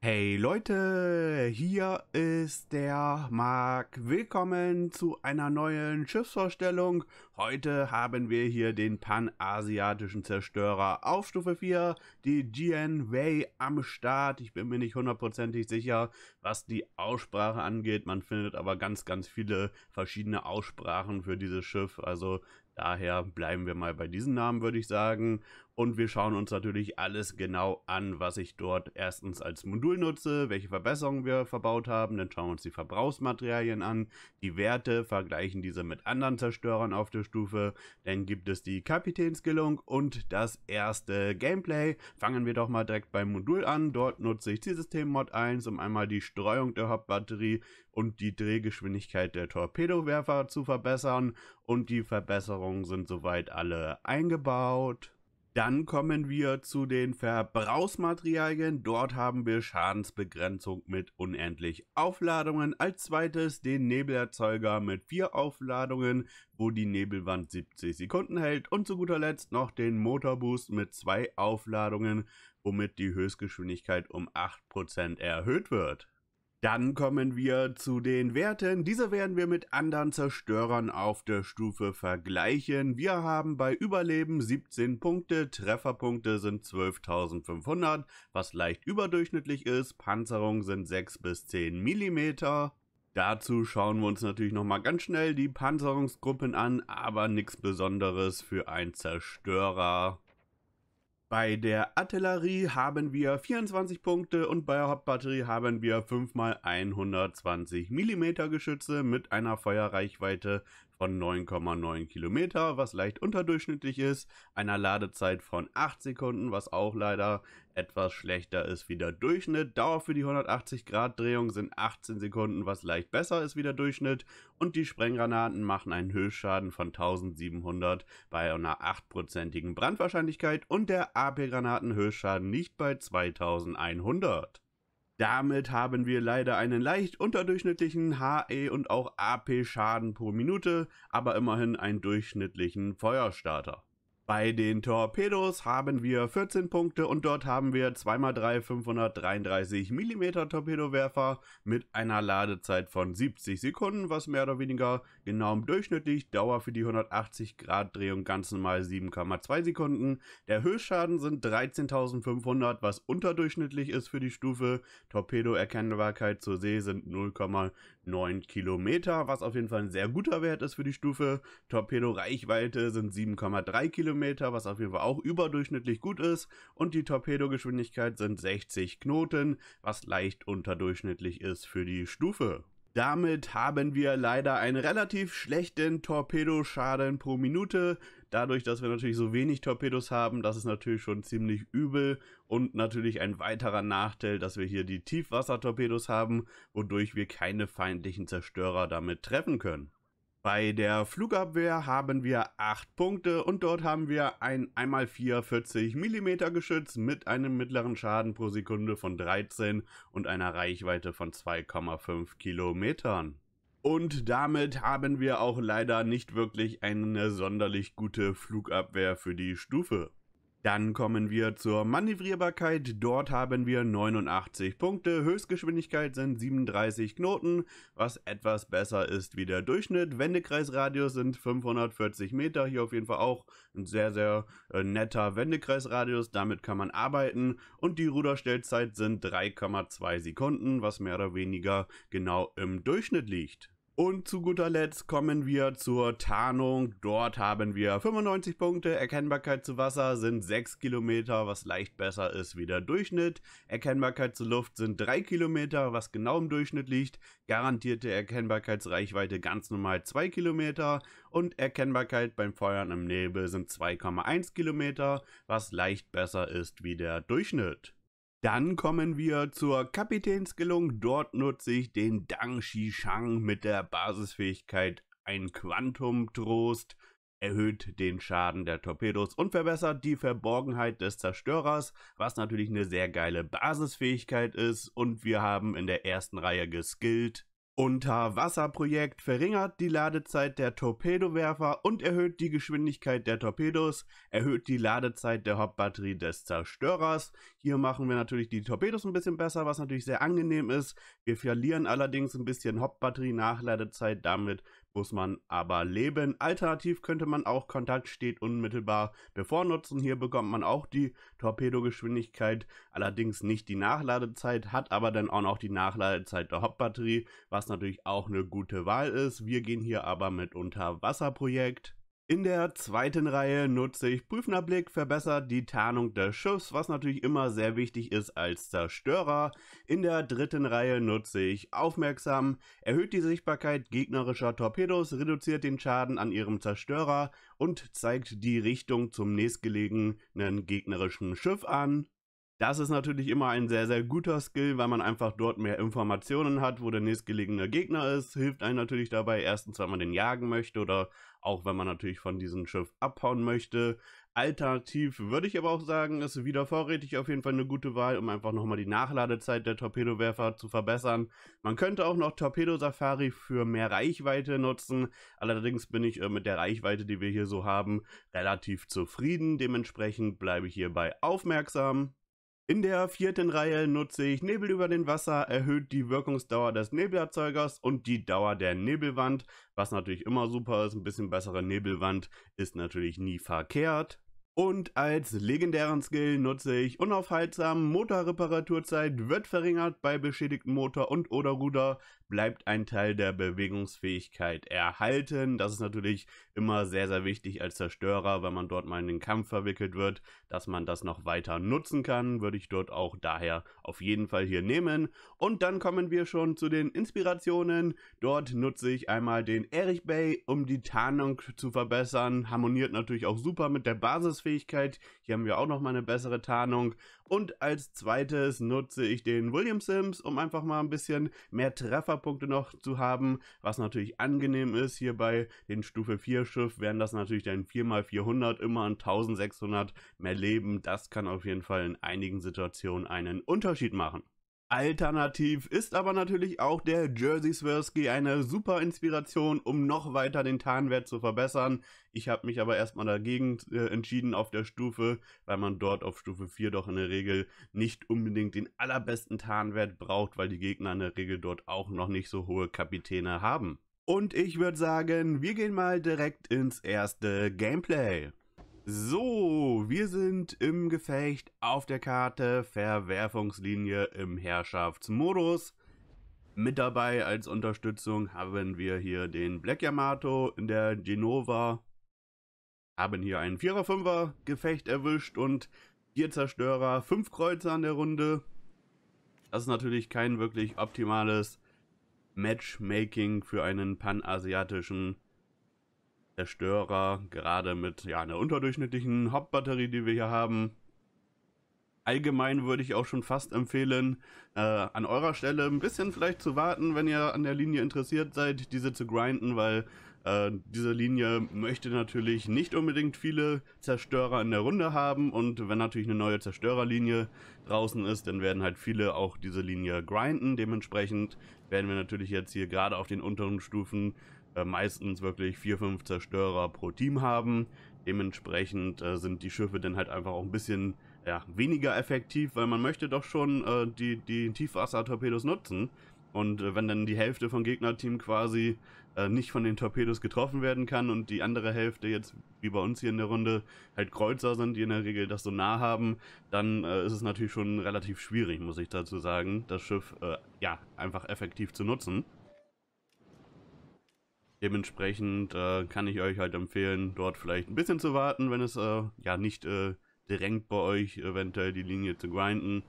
Hey Leute, hier ist der Marc. Willkommen zu einer neuen Schiffsvorstellung. Heute haben wir hier den panasiatischen Zerstörer auf Stufe 4, die GN Wei am Start. Ich bin mir nicht hundertprozentig sicher, was die Aussprache angeht. Man findet aber ganz, ganz viele verschiedene Aussprachen für dieses Schiff. Also Daher bleiben wir mal bei diesem Namen, würde ich sagen. Und wir schauen uns natürlich alles genau an, was ich dort erstens als Modul nutze, welche Verbesserungen wir verbaut haben. Dann schauen wir uns die Verbrauchsmaterialien an, die Werte, vergleichen diese mit anderen Zerstörern auf der Stufe. Dann gibt es die Kapitänskillung und das erste Gameplay. Fangen wir doch mal direkt beim Modul an. Dort nutze ich Zielsystem Mod 1, um einmal die Streuung der Hauptbatterie und die Drehgeschwindigkeit der Torpedowerfer zu verbessern. Und die Verbesserungen sind soweit alle eingebaut. Dann kommen wir zu den Verbrauchsmaterialien. Dort haben wir Schadensbegrenzung mit unendlich Aufladungen. Als zweites den Nebelerzeuger mit vier Aufladungen, wo die Nebelwand 70 Sekunden hält. Und zu guter Letzt noch den Motorboost mit zwei Aufladungen, womit die Höchstgeschwindigkeit um 8% erhöht wird. Dann kommen wir zu den Werten. Diese werden wir mit anderen Zerstörern auf der Stufe vergleichen. Wir haben bei Überleben 17 Punkte, Trefferpunkte sind 12.500, was leicht überdurchschnittlich ist, Panzerung sind 6 bis 10 mm. Dazu schauen wir uns natürlich nochmal ganz schnell die Panzerungsgruppen an, aber nichts besonderes für einen Zerstörer. Bei der Artillerie haben wir 24 Punkte und bei der Hauptbatterie haben wir 5 x 120 mm Geschütze mit einer Feuerreichweite von 9,9 Kilometer, was leicht unterdurchschnittlich ist, einer Ladezeit von 8 Sekunden, was auch leider etwas schlechter ist wie der Durchschnitt. Dauer für die 180 Grad Drehung sind 18 Sekunden, was leicht besser ist wie der Durchschnitt. Und die Sprenggranaten machen einen Höchstschaden von 1700 bei einer 8%igen Brandwahrscheinlichkeit und der AP-Granaten Höchstschaden liegt bei 2100. Damit haben wir leider einen leicht unterdurchschnittlichen HE und auch AP Schaden pro Minute, aber immerhin einen durchschnittlichen Feuerstarter. Bei den Torpedos haben wir 14 Punkte und dort haben wir 2x3 533 mm Torpedowerfer mit einer Ladezeit von 70 Sekunden, was mehr oder weniger genau durchschnittlich Dauer für die 180 Grad Drehung ganz normal 7,2 Sekunden. Der Höchstschaden sind 13.500, was unterdurchschnittlich ist für die Stufe. Torpedoerkennbarkeit zur See sind 0,0 9 Kilometer, was auf jeden Fall ein sehr guter Wert ist für die Stufe. Torpedo-Reichweite sind 7,3 Kilometer, was auf jeden Fall auch überdurchschnittlich gut ist. Und die Torpedogeschwindigkeit sind 60 Knoten, was leicht unterdurchschnittlich ist für die Stufe. Damit haben wir leider einen relativ schlechten Torpedoschaden pro Minute. Dadurch, dass wir natürlich so wenig Torpedos haben, das ist natürlich schon ziemlich übel. Und natürlich ein weiterer Nachteil, dass wir hier die Tiefwassertorpedos haben, wodurch wir keine feindlichen Zerstörer damit treffen können. Bei der Flugabwehr haben wir 8 Punkte und dort haben wir ein 1x4 40 mm Geschütz mit einem mittleren Schaden pro Sekunde von 13 und einer Reichweite von 2,5 Kilometern. Und damit haben wir auch leider nicht wirklich eine sonderlich gute Flugabwehr für die Stufe. Dann kommen wir zur Manövrierbarkeit. Dort haben wir 89 Punkte. Höchstgeschwindigkeit sind 37 Knoten, was etwas besser ist wie der Durchschnitt. Wendekreisradius sind 540 Meter. Hier auf jeden Fall auch ein sehr, sehr äh, netter Wendekreisradius. Damit kann man arbeiten. Und die Ruderstellzeit sind 3,2 Sekunden, was mehr oder weniger genau im Durchschnitt liegt. Und zu guter Letzt kommen wir zur Tarnung. Dort haben wir 95 Punkte. Erkennbarkeit zu Wasser sind 6 Kilometer, was leicht besser ist wie der Durchschnitt. Erkennbarkeit zu Luft sind 3 Kilometer, was genau im Durchschnitt liegt. Garantierte Erkennbarkeitsreichweite ganz normal 2 Kilometer. Und Erkennbarkeit beim Feuern im Nebel sind 2,1 Kilometer, was leicht besser ist wie der Durchschnitt. Dann kommen wir zur Kapitänsgelung. Dort nutze ich den Dang Shishang mit der Basisfähigkeit ein Quantum Trost, erhöht den Schaden der Torpedos und verbessert die Verborgenheit des Zerstörers, was natürlich eine sehr geile Basisfähigkeit ist. Und wir haben in der ersten Reihe geskillt Unterwasserprojekt verringert die Ladezeit der Torpedowerfer und erhöht die Geschwindigkeit der Torpedos, erhöht die Ladezeit der Hauptbatterie des Zerstörers. Hier machen wir natürlich die Torpedos ein bisschen besser, was natürlich sehr angenehm ist. Wir verlieren allerdings ein bisschen Hauptbatterie-Nachladezeit, damit muss man aber leben. Alternativ könnte man auch Kontakt steht unmittelbar bevor nutzen. Hier bekommt man auch die Torpedogeschwindigkeit, allerdings nicht die Nachladezeit, hat aber dann auch noch die Nachladezeit der Hauptbatterie, was natürlich auch eine gute Wahl ist. Wir gehen hier aber mit Unterwasserprojekt. In der zweiten Reihe nutze ich Prüfnerblick, verbessert die Tarnung des Schiffs, was natürlich immer sehr wichtig ist als Zerstörer. In der dritten Reihe nutze ich aufmerksam, erhöht die Sichtbarkeit gegnerischer Torpedos, reduziert den Schaden an ihrem Zerstörer und zeigt die Richtung zum nächstgelegenen gegnerischen Schiff an. Das ist natürlich immer ein sehr, sehr guter Skill, weil man einfach dort mehr Informationen hat, wo der nächstgelegene Gegner ist. Hilft einem natürlich dabei, erstens, wenn man den jagen möchte oder auch wenn man natürlich von diesem Schiff abhauen möchte. Alternativ würde ich aber auch sagen, ist wieder vorrätig auf jeden Fall eine gute Wahl, um einfach nochmal die Nachladezeit der Torpedowerfer zu verbessern. Man könnte auch noch Torpedo Safari für mehr Reichweite nutzen. Allerdings bin ich äh, mit der Reichweite, die wir hier so haben, relativ zufrieden. Dementsprechend bleibe ich hierbei aufmerksam. In der vierten Reihe nutze ich Nebel über den Wasser, erhöht die Wirkungsdauer des Nebelerzeugers und die Dauer der Nebelwand, was natürlich immer super ist, ein bisschen bessere Nebelwand ist natürlich nie verkehrt. Und als legendären Skill nutze ich unaufhaltsam, Motorreparaturzeit wird verringert bei beschädigten Motor und oder Ruder, bleibt ein Teil der Bewegungsfähigkeit erhalten. Das ist natürlich immer sehr, sehr wichtig als Zerstörer, wenn man dort mal in den Kampf verwickelt wird, dass man das noch weiter nutzen kann, würde ich dort auch daher auf jeden Fall hier nehmen. Und dann kommen wir schon zu den Inspirationen. Dort nutze ich einmal den Erich Bay, um die Tarnung zu verbessern. Harmoniert natürlich auch super mit der Basisfähigkeit. Hier haben wir auch nochmal eine bessere Tarnung. Und als zweites nutze ich den William Sims, um einfach mal ein bisschen mehr Trefferpunkte noch zu haben, was natürlich angenehm ist. Hier bei den Stufe 4 Schiff wären das natürlich dann 4x400 immer an 1600 mehr Leben. Das kann auf jeden Fall in einigen Situationen einen Unterschied machen. Alternativ ist aber natürlich auch der Jersey Swirsky eine super Inspiration, um noch weiter den Tarnwert zu verbessern. Ich habe mich aber erstmal dagegen äh, entschieden auf der Stufe, weil man dort auf Stufe 4 doch in der Regel nicht unbedingt den allerbesten Tarnwert braucht, weil die Gegner in der Regel dort auch noch nicht so hohe Kapitäne haben. Und ich würde sagen, wir gehen mal direkt ins erste Gameplay. So, wir sind im Gefecht auf der Karte, Verwerfungslinie im Herrschaftsmodus. Mit dabei als Unterstützung haben wir hier den Black Yamato in der Genova. Haben hier einen 4er-5er Gefecht erwischt und 4 Zerstörer, 5 Kreuzer an der Runde. Das ist natürlich kein wirklich optimales Matchmaking für einen panasiatischen Zerstörer, gerade mit ja, einer unterdurchschnittlichen Hauptbatterie, die wir hier haben. Allgemein würde ich auch schon fast empfehlen, äh, an eurer Stelle ein bisschen vielleicht zu warten, wenn ihr an der Linie interessiert seid, diese zu grinden, weil äh, diese Linie möchte natürlich nicht unbedingt viele Zerstörer in der Runde haben und wenn natürlich eine neue Zerstörerlinie draußen ist, dann werden halt viele auch diese Linie grinden. Dementsprechend werden wir natürlich jetzt hier gerade auf den unteren Stufen äh, meistens wirklich 4-5 Zerstörer pro Team haben. Dementsprechend äh, sind die Schiffe dann halt einfach auch ein bisschen ja, weniger effektiv, weil man möchte doch schon äh, die, die Tiefwasser-Torpedos nutzen. Und äh, wenn dann die Hälfte vom Gegnerteam quasi äh, nicht von den Torpedos getroffen werden kann und die andere Hälfte jetzt, wie bei uns hier in der Runde, halt Kreuzer sind, die in der Regel das so nah haben, dann äh, ist es natürlich schon relativ schwierig, muss ich dazu sagen, das Schiff äh, ja einfach effektiv zu nutzen. Dementsprechend äh, kann ich euch halt empfehlen, dort vielleicht ein bisschen zu warten, wenn es äh, ja nicht drängt bei euch, eventuell die Linie zu grinden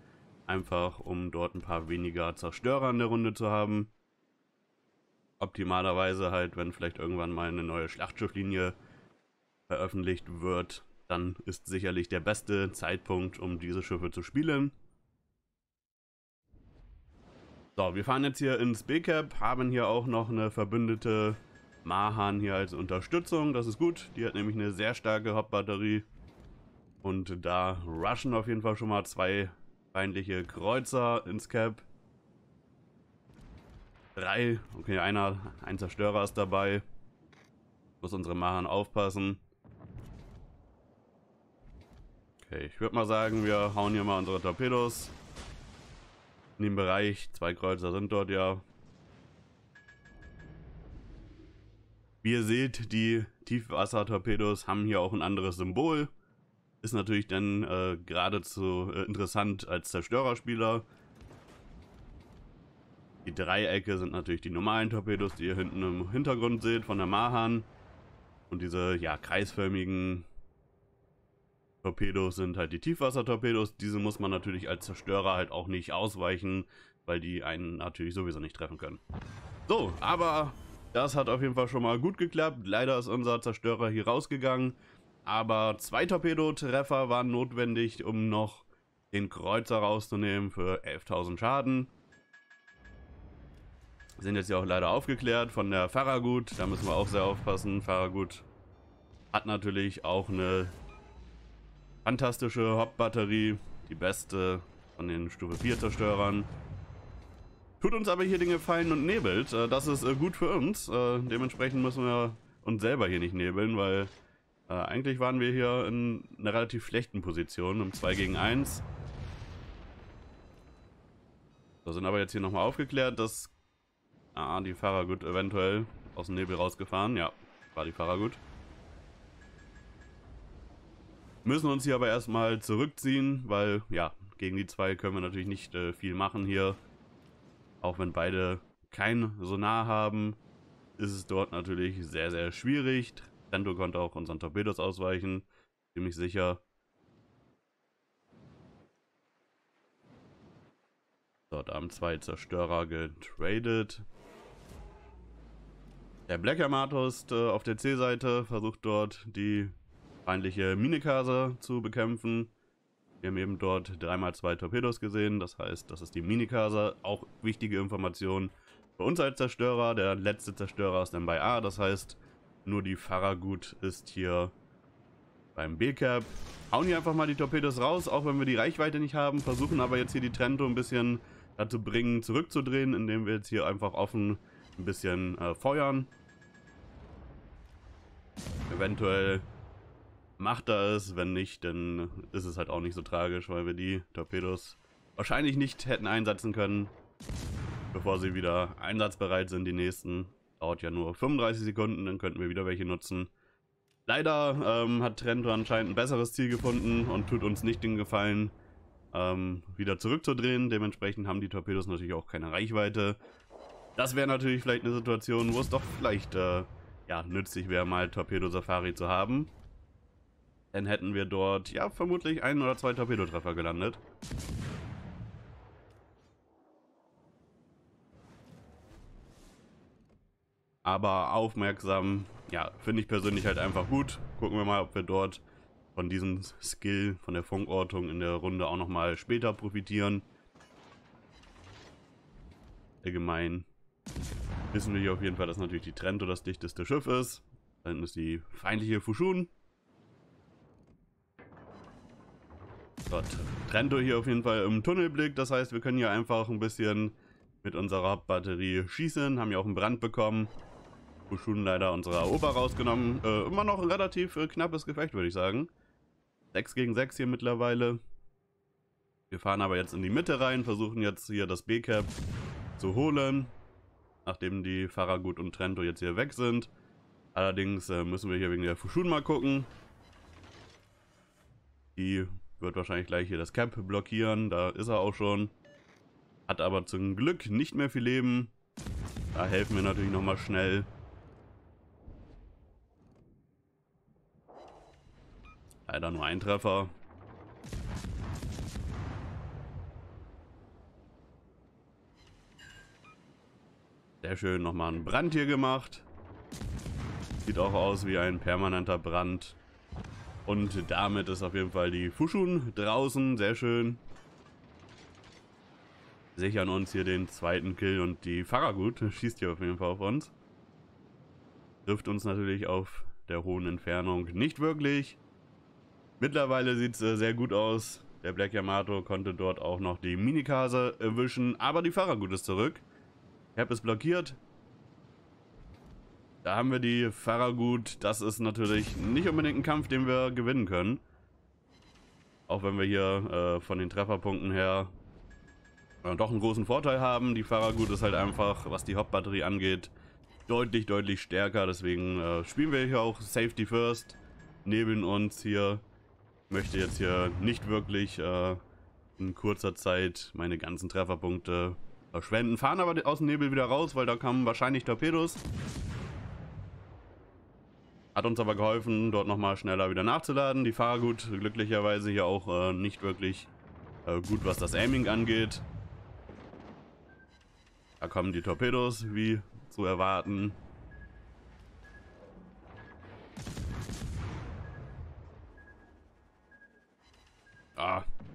Einfach um dort ein paar weniger Zerstörer in der Runde zu haben. Optimalerweise halt, wenn vielleicht irgendwann mal eine neue Schlachtschifflinie veröffentlicht wird, dann ist sicherlich der beste Zeitpunkt, um diese Schiffe zu spielen. So, wir fahren jetzt hier ins B-Cap, haben hier auch noch eine verbündete Mahan hier als Unterstützung, das ist gut. Die hat nämlich eine sehr starke Hauptbatterie. Und da rushen auf jeden Fall schon mal zwei Feindliche Kreuzer ins Cap. Drei. Okay, einer, ein Zerstörer ist dabei. Muss unsere Maren aufpassen. Okay, ich würde mal sagen, wir hauen hier mal unsere Torpedos. In dem Bereich, zwei Kreuzer sind dort ja. Wie ihr seht, die Tiefwassertorpedos haben hier auch ein anderes Symbol. Ist natürlich dann äh, geradezu äh, interessant als Zerstörerspieler. Die Dreiecke sind natürlich die normalen Torpedos, die ihr hinten im Hintergrund seht von der Mahan. Und diese ja, kreisförmigen Torpedos sind halt die Tiefwassertorpedos. Diese muss man natürlich als Zerstörer halt auch nicht ausweichen, weil die einen natürlich sowieso nicht treffen können. So, aber das hat auf jeden Fall schon mal gut geklappt. Leider ist unser Zerstörer hier rausgegangen aber zwei Torpedotreffer waren notwendig, um noch den Kreuzer rauszunehmen für 11.000 Schaden. Sind jetzt ja auch leider aufgeklärt von der Farragut, da müssen wir auch sehr aufpassen. Farragut hat natürlich auch eine fantastische Hauptbatterie, die beste von den Stufe 4 Zerstörern. Tut uns aber hier den Gefallen und nebelt, äh, das ist äh, gut für uns, äh, dementsprechend müssen wir uns selber hier nicht nebeln, weil äh, eigentlich waren wir hier in einer relativ schlechten Position, um 2 gegen 1. Da sind aber jetzt hier nochmal aufgeklärt, dass... Ah, die Fahrer gut eventuell aus dem Nebel rausgefahren. Ja, war die Fahrer gut. Müssen uns hier aber erstmal zurückziehen, weil, ja, gegen die zwei können wir natürlich nicht äh, viel machen hier. Auch wenn beide kein Sonar haben, ist es dort natürlich sehr, sehr schwierig. Sendo konnte auch unseren Torpedos ausweichen. Ziemlich sicher. So, da haben zwei Zerstörer getradet. Der Black Yamato äh, auf der C-Seite, versucht dort die feindliche Minikase zu bekämpfen. Wir haben eben dort dreimal zwei Torpedos gesehen, das heißt, das ist die Minikase. Auch wichtige Informationen für uns als Zerstörer. Der letzte Zerstörer ist dann bei A, das heißt, nur die Farragut ist hier beim B-Cap. Hauen hier einfach mal die Torpedos raus, auch wenn wir die Reichweite nicht haben. Versuchen aber jetzt hier die Trento ein bisschen dazu bringen, zurückzudrehen, indem wir jetzt hier einfach offen ein bisschen äh, feuern. Eventuell macht er es, wenn nicht, dann ist es halt auch nicht so tragisch, weil wir die Torpedos wahrscheinlich nicht hätten einsetzen können, bevor sie wieder einsatzbereit sind, die nächsten. Dauert ja nur 35 Sekunden, dann könnten wir wieder welche nutzen. Leider ähm, hat Trento anscheinend ein besseres Ziel gefunden und tut uns nicht den Gefallen, ähm, wieder zurückzudrehen. Dementsprechend haben die Torpedos natürlich auch keine Reichweite. Das wäre natürlich vielleicht eine Situation, wo es doch vielleicht äh, ja, nützlich wäre, mal Torpedo-Safari zu haben. Dann hätten wir dort ja vermutlich ein oder zwei Torpedotreffer gelandet. aber aufmerksam. Ja, finde ich persönlich halt einfach gut. Gucken wir mal, ob wir dort von diesem Skill, von der Funkortung in der Runde auch nochmal später profitieren. Allgemein wissen wir hier auf jeden Fall, dass natürlich die Trento das dichteste Schiff ist. Dann ist die feindliche Fushun. Dort Trento hier auf jeden Fall im Tunnelblick. Das heißt, wir können hier einfach ein bisschen mit unserer Hauptbatterie schießen. Haben ja auch einen Brand bekommen. Bushun leider unsere Aoba rausgenommen. Äh, immer noch ein relativ äh, knappes Gefecht, würde ich sagen. 6 gegen 6 hier mittlerweile. Wir fahren aber jetzt in die Mitte rein, versuchen jetzt hier das B-Cap zu holen. Nachdem die Farragut und Trento jetzt hier weg sind. Allerdings äh, müssen wir hier wegen der Fushun mal gucken. Die wird wahrscheinlich gleich hier das Cap blockieren. Da ist er auch schon. Hat aber zum Glück nicht mehr viel Leben. Da helfen wir natürlich nochmal schnell. Leider nur ein Treffer. Sehr schön, nochmal einen Brand hier gemacht. Sieht auch aus wie ein permanenter Brand. Und damit ist auf jeden Fall die Fushun draußen, sehr schön. Sichern uns hier den zweiten Kill und die Farragut schießt hier auf jeden Fall auf uns. Trifft uns natürlich auf der hohen Entfernung nicht wirklich. Mittlerweile sieht es äh, sehr gut aus. Der Black Yamato konnte dort auch noch die Minikase erwischen, äh, aber die Fahrergut ist zurück. Cap ist blockiert. Da haben wir die Fahrergut. Das ist natürlich nicht unbedingt ein Kampf, den wir gewinnen können. Auch wenn wir hier äh, von den Trefferpunkten her äh, doch einen großen Vorteil haben. Die Fahrergut ist halt einfach, was die Hauptbatterie angeht, deutlich, deutlich stärker. Deswegen äh, spielen wir hier auch Safety First. Neben uns hier möchte jetzt hier nicht wirklich äh, in kurzer Zeit meine ganzen Trefferpunkte verschwenden. Fahren aber aus dem Nebel wieder raus, weil da kamen wahrscheinlich Torpedos. Hat uns aber geholfen, dort nochmal schneller wieder nachzuladen. Die Fahrer gut, glücklicherweise hier auch äh, nicht wirklich äh, gut, was das Aiming angeht. Da kommen die Torpedos, wie zu erwarten.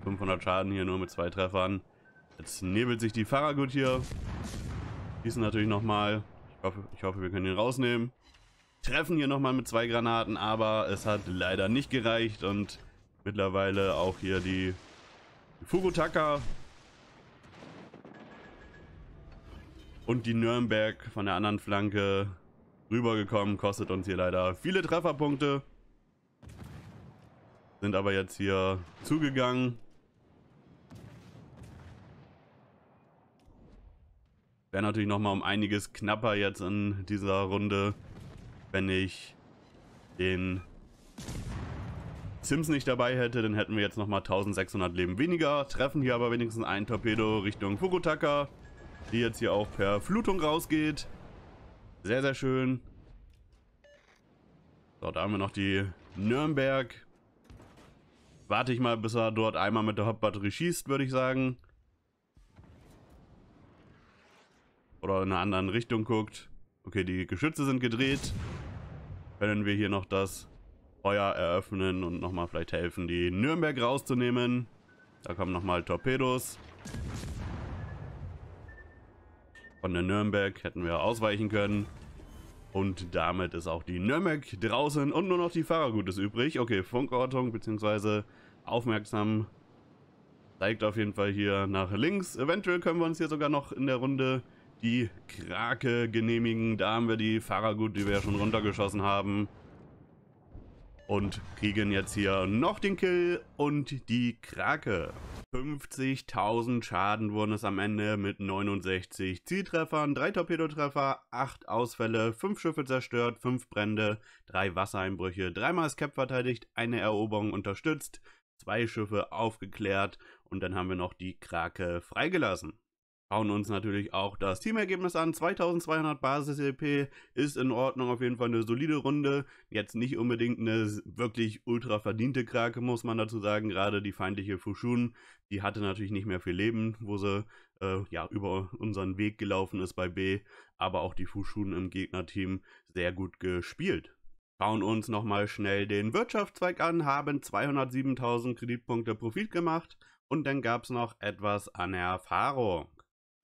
500 Schaden hier nur mit zwei Treffern. Jetzt nebelt sich die Pfarrer gut hier. Schießen natürlich nochmal. Ich hoffe, ich hoffe, wir können ihn rausnehmen. Treffen hier nochmal mit zwei Granaten, aber es hat leider nicht gereicht. Und mittlerweile auch hier die, die Fugutaka und die Nürnberg von der anderen Flanke rübergekommen. Kostet uns hier leider viele Trefferpunkte. Sind aber jetzt hier zugegangen. Wäre natürlich nochmal um einiges knapper jetzt in dieser Runde, wenn ich den Sims nicht dabei hätte, dann hätten wir jetzt nochmal 1600 Leben weniger, treffen hier aber wenigstens ein Torpedo Richtung Fukutaka, die jetzt hier auch per Flutung rausgeht. Sehr, sehr schön. So, da haben wir noch die Nürnberg. Warte ich mal, bis er dort einmal mit der Hauptbatterie schießt, würde ich sagen. oder in einer anderen Richtung guckt. Okay, die Geschütze sind gedreht. Können wir hier noch das Feuer eröffnen und nochmal vielleicht helfen, die Nürnberg rauszunehmen. Da kommen nochmal Torpedos. Von der Nürnberg hätten wir ausweichen können. Und damit ist auch die Nürnberg draußen und nur noch die Fahrergutes übrig. Okay, Funkortung bzw. aufmerksam zeigt auf jeden Fall hier nach links. Eventuell können wir uns hier sogar noch in der Runde die Krake genehmigen. Da haben wir die Fahrergut, die wir ja schon runtergeschossen haben. Und kriegen jetzt hier noch den Kill und die Krake. 50.000 Schaden wurden es am Ende mit 69 Zieltreffern, 3 Torpedotreffer, 8 Ausfälle, 5 Schiffe zerstört, 5 Brände, 3 Wassereinbrüche, 3 Mal Cap verteidigt, eine Eroberung unterstützt, 2 Schiffe aufgeklärt und dann haben wir noch die Krake freigelassen. Schauen uns natürlich auch das Teamergebnis an. 2200 Basis ep ist in Ordnung, auf jeden Fall eine solide Runde. Jetzt nicht unbedingt eine wirklich ultra verdiente Krake, muss man dazu sagen. Gerade die feindliche Fushun, die hatte natürlich nicht mehr viel Leben, wo sie äh, ja über unseren Weg gelaufen ist bei B. Aber auch die Fushun im Gegnerteam sehr gut gespielt. Schauen uns nochmal schnell den Wirtschaftszweig an, haben 207.000 Kreditpunkte Profit gemacht und dann gab es noch etwas an Erfahrung.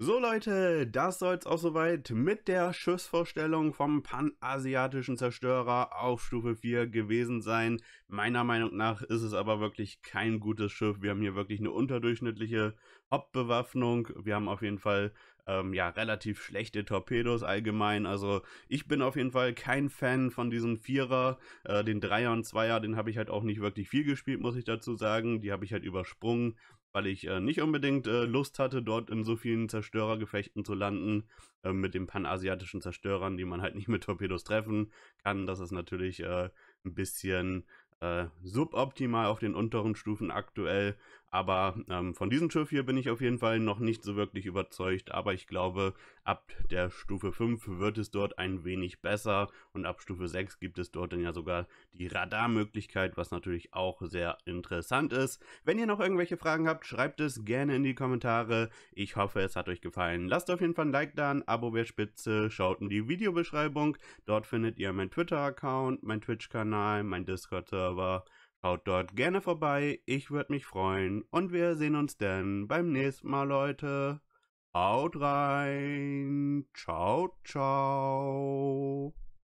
So Leute, das soll es auch soweit mit der Schiffsvorstellung vom panasiatischen Zerstörer auf Stufe 4 gewesen sein. Meiner Meinung nach ist es aber wirklich kein gutes Schiff. Wir haben hier wirklich eine unterdurchschnittliche Hauptbewaffnung. Wir haben auf jeden Fall ähm, ja relativ schlechte Torpedos allgemein. Also ich bin auf jeden Fall kein Fan von diesem Vierer. Äh, den Dreier und Zweier, den habe ich halt auch nicht wirklich viel gespielt, muss ich dazu sagen. Die habe ich halt übersprungen weil ich äh, nicht unbedingt äh, Lust hatte, dort in so vielen Zerstörergefechten zu landen, äh, mit den panasiatischen Zerstörern, die man halt nicht mit Torpedos treffen kann. Das ist natürlich äh, ein bisschen äh, suboptimal auf den unteren Stufen aktuell aber ähm, von diesem Schiff hier bin ich auf jeden Fall noch nicht so wirklich überzeugt. Aber ich glaube, ab der Stufe 5 wird es dort ein wenig besser. Und ab Stufe 6 gibt es dort dann ja sogar die Radarmöglichkeit, was natürlich auch sehr interessant ist. Wenn ihr noch irgendwelche Fragen habt, schreibt es gerne in die Kommentare. Ich hoffe, es hat euch gefallen. Lasst auf jeden Fall ein Like da, ein Abo wäre spitze. Schaut in die Videobeschreibung. Dort findet ihr meinen Twitter-Account, meinen Twitch-Kanal, meinen Discord-Server Schaut dort gerne vorbei, ich würde mich freuen und wir sehen uns dann beim nächsten Mal, Leute. Haut rein, ciao, ciao.